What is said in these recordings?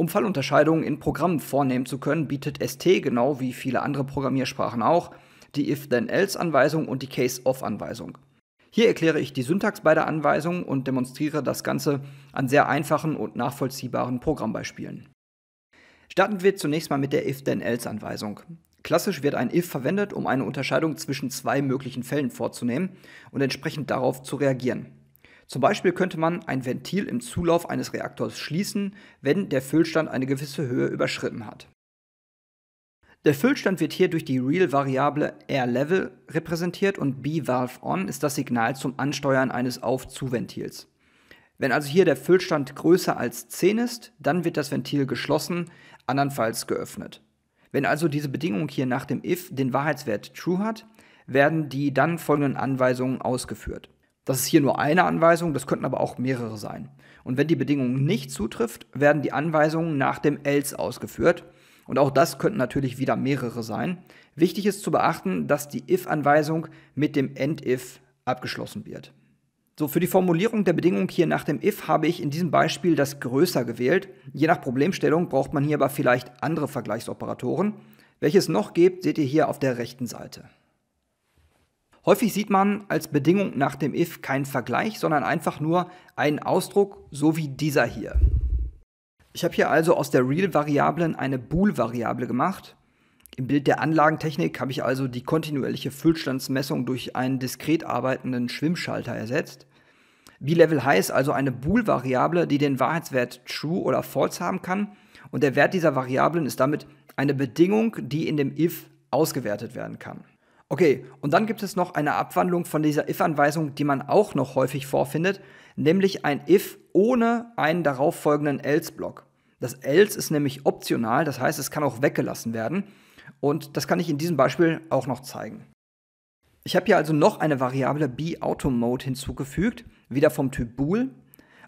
Um Fallunterscheidungen in Programmen vornehmen zu können, bietet ST genau wie viele andere Programmiersprachen auch die If-Then-Else-Anweisung und die Case-Off-Anweisung. Hier erkläre ich die Syntax beider Anweisungen und demonstriere das Ganze an sehr einfachen und nachvollziehbaren Programmbeispielen. Starten wir zunächst mal mit der If-Then-Else-Anweisung. Klassisch wird ein If verwendet, um eine Unterscheidung zwischen zwei möglichen Fällen vorzunehmen und entsprechend darauf zu reagieren. Zum Beispiel könnte man ein Ventil im Zulauf eines Reaktors schließen, wenn der Füllstand eine gewisse Höhe überschritten hat. Der Füllstand wird hier durch die Real-Variable Air-Level repräsentiert und B-Valve-On ist das Signal zum Ansteuern eines Auf-zu-Ventils. Wenn also hier der Füllstand größer als 10 ist, dann wird das Ventil geschlossen, andernfalls geöffnet. Wenn also diese Bedingung hier nach dem if den Wahrheitswert true hat, werden die dann folgenden Anweisungen ausgeführt. Das ist hier nur eine Anweisung, das könnten aber auch mehrere sein. Und wenn die Bedingung nicht zutrifft, werden die Anweisungen nach dem else ausgeführt. Und auch das könnten natürlich wieder mehrere sein. Wichtig ist zu beachten, dass die if-Anweisung mit dem end-if abgeschlossen wird. So, für die Formulierung der Bedingung hier nach dem if habe ich in diesem Beispiel das größer gewählt. Je nach Problemstellung braucht man hier aber vielleicht andere Vergleichsoperatoren. Welches noch gibt, seht ihr hier auf der rechten Seite. Häufig sieht man als Bedingung nach dem if keinen Vergleich, sondern einfach nur einen Ausdruck, so wie dieser hier. Ich habe hier also aus der Real-Variablen eine Bool-Variable gemacht. Im Bild der Anlagentechnik habe ich also die kontinuierliche Füllstandsmessung durch einen diskret arbeitenden Schwimmschalter ersetzt. V-Level High also eine Bool-Variable, die den Wahrheitswert True oder False haben kann. Und der Wert dieser Variablen ist damit eine Bedingung, die in dem if ausgewertet werden kann. Okay, und dann gibt es noch eine Abwandlung von dieser if-Anweisung, die man auch noch häufig vorfindet, nämlich ein if ohne einen darauffolgenden else-Block. Das else ist nämlich optional, das heißt, es kann auch weggelassen werden. Und das kann ich in diesem Beispiel auch noch zeigen. Ich habe hier also noch eine Variable beAutoMode hinzugefügt, wieder vom Typ bool.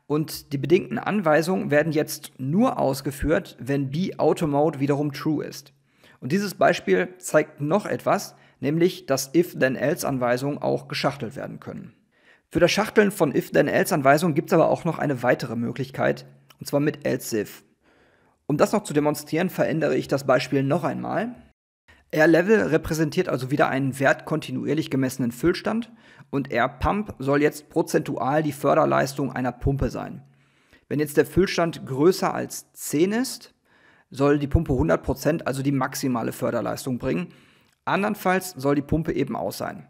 Und die bedingten Anweisungen werden jetzt nur ausgeführt, wenn beAutoMode wiederum true ist. Und dieses Beispiel zeigt noch etwas, nämlich dass If-Then-Else-Anweisungen auch geschachtelt werden können. Für das Schachteln von If-Then-Else-Anweisungen gibt es aber auch noch eine weitere Möglichkeit, und zwar mit Else-If. Um das noch zu demonstrieren, verändere ich das Beispiel noch einmal. R-Level repräsentiert also wieder einen Wert kontinuierlich gemessenen Füllstand und R-Pump soll jetzt prozentual die Förderleistung einer Pumpe sein. Wenn jetzt der Füllstand größer als 10 ist, soll die Pumpe 100%, also die maximale Förderleistung bringen Andernfalls soll die Pumpe eben aus sein.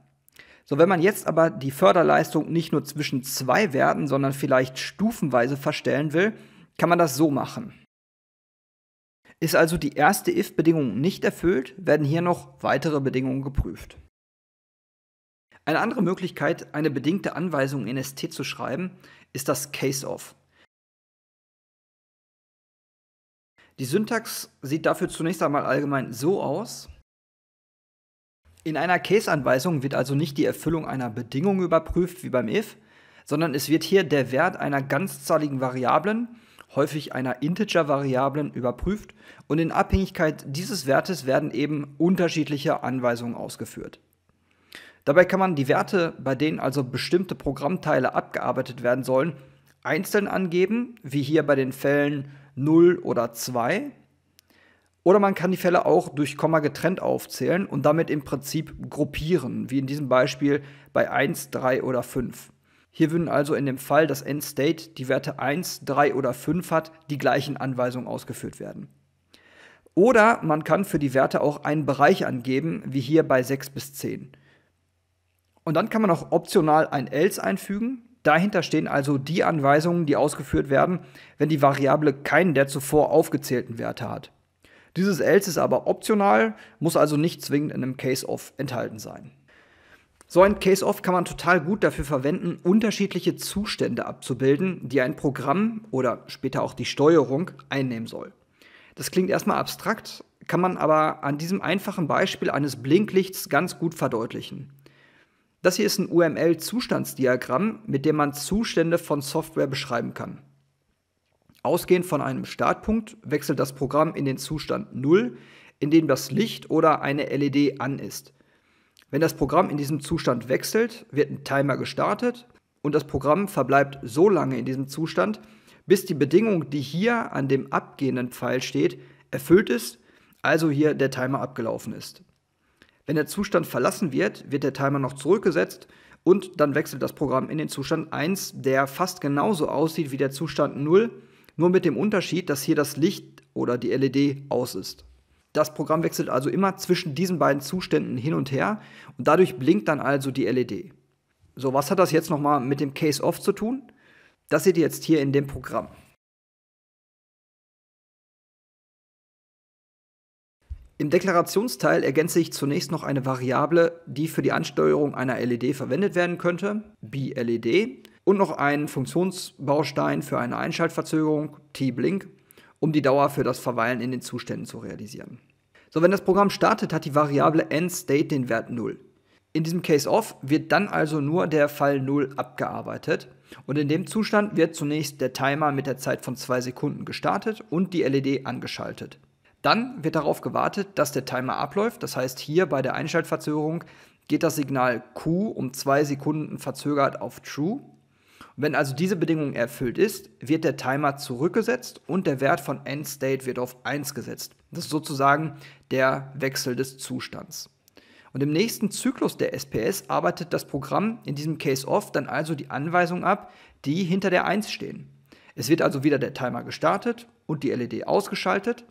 So, wenn man jetzt aber die Förderleistung nicht nur zwischen zwei Werten, sondern vielleicht stufenweise verstellen will, kann man das so machen. Ist also die erste if-Bedingung nicht erfüllt, werden hier noch weitere Bedingungen geprüft. Eine andere Möglichkeit, eine bedingte Anweisung in ST zu schreiben, ist das Case-Off. Die Syntax sieht dafür zunächst einmal allgemein so aus, in einer Case-Anweisung wird also nicht die Erfüllung einer Bedingung überprüft wie beim if, sondern es wird hier der Wert einer ganzzahligen Variablen, häufig einer Integer-Variablen, überprüft und in Abhängigkeit dieses Wertes werden eben unterschiedliche Anweisungen ausgeführt. Dabei kann man die Werte, bei denen also bestimmte Programmteile abgearbeitet werden sollen, einzeln angeben, wie hier bei den Fällen 0 oder 2 oder man kann die Fälle auch durch Komma getrennt aufzählen und damit im Prinzip gruppieren, wie in diesem Beispiel bei 1, 3 oder 5. Hier würden also in dem Fall, dass Endstate die Werte 1, 3 oder 5 hat, die gleichen Anweisungen ausgeführt werden. Oder man kann für die Werte auch einen Bereich angeben, wie hier bei 6 bis 10. Und dann kann man auch optional ein else einfügen. Dahinter stehen also die Anweisungen, die ausgeführt werden, wenn die Variable keinen der zuvor aufgezählten Werte hat. Dieses Else ist aber optional, muss also nicht zwingend in einem Case-Off enthalten sein. So ein Case-Off kann man total gut dafür verwenden, unterschiedliche Zustände abzubilden, die ein Programm oder später auch die Steuerung einnehmen soll. Das klingt erstmal abstrakt, kann man aber an diesem einfachen Beispiel eines Blinklichts ganz gut verdeutlichen. Das hier ist ein UML-Zustandsdiagramm, mit dem man Zustände von Software beschreiben kann. Ausgehend von einem Startpunkt wechselt das Programm in den Zustand 0, in dem das Licht oder eine LED an ist. Wenn das Programm in diesem Zustand wechselt, wird ein Timer gestartet und das Programm verbleibt so lange in diesem Zustand, bis die Bedingung, die hier an dem abgehenden Pfeil steht, erfüllt ist, also hier der Timer abgelaufen ist. Wenn der Zustand verlassen wird, wird der Timer noch zurückgesetzt und dann wechselt das Programm in den Zustand 1, der fast genauso aussieht wie der Zustand 0 nur mit dem Unterschied, dass hier das Licht oder die LED aus ist. Das Programm wechselt also immer zwischen diesen beiden Zuständen hin und her und dadurch blinkt dann also die LED. So, was hat das jetzt nochmal mit dem Case Off zu tun? Das seht ihr jetzt hier in dem Programm. Im Deklarationsteil ergänze ich zunächst noch eine Variable, die für die Ansteuerung einer LED verwendet werden könnte, BLED und noch einen Funktionsbaustein für eine Einschaltverzögerung, T-Blink, um die Dauer für das Verweilen in den Zuständen zu realisieren. So, wenn das Programm startet, hat die Variable endState den Wert 0. In diesem CaseOf wird dann also nur der Fall 0 abgearbeitet und in dem Zustand wird zunächst der Timer mit der Zeit von 2 Sekunden gestartet und die LED angeschaltet. Dann wird darauf gewartet, dass der Timer abläuft, das heißt hier bei der Einschaltverzögerung geht das Signal Q um 2 Sekunden verzögert auf True wenn also diese Bedingung erfüllt ist, wird der Timer zurückgesetzt und der Wert von Endstate wird auf 1 gesetzt. Das ist sozusagen der Wechsel des Zustands. Und im nächsten Zyklus der SPS arbeitet das Programm, in diesem Case Off, dann also die Anweisungen ab, die hinter der 1 stehen. Es wird also wieder der Timer gestartet und die LED ausgeschaltet.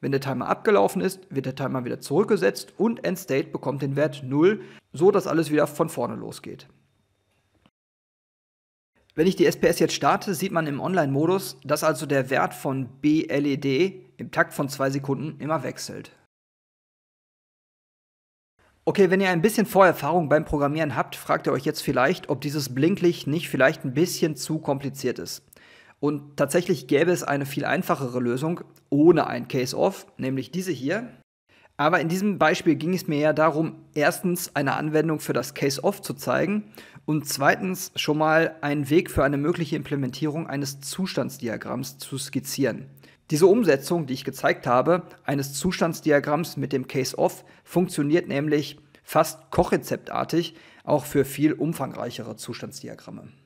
Wenn der Timer abgelaufen ist, wird der Timer wieder zurückgesetzt und EndState bekommt den Wert 0, so dass alles wieder von vorne losgeht. Wenn ich die SPS jetzt starte, sieht man im Online-Modus, dass also der Wert von BLED im Takt von zwei Sekunden immer wechselt. Okay, wenn ihr ein bisschen Vorerfahrung beim Programmieren habt, fragt ihr euch jetzt vielleicht, ob dieses Blinklicht nicht vielleicht ein bisschen zu kompliziert ist. Und tatsächlich gäbe es eine viel einfachere Lösung ohne ein Case-Off, nämlich diese hier. Aber in diesem Beispiel ging es mir ja darum, erstens eine Anwendung für das Case-Off zu zeigen und zweitens schon mal einen Weg für eine mögliche Implementierung eines Zustandsdiagramms zu skizzieren. Diese Umsetzung, die ich gezeigt habe, eines Zustandsdiagramms mit dem Case-Off funktioniert nämlich fast kochrezeptartig auch für viel umfangreichere Zustandsdiagramme.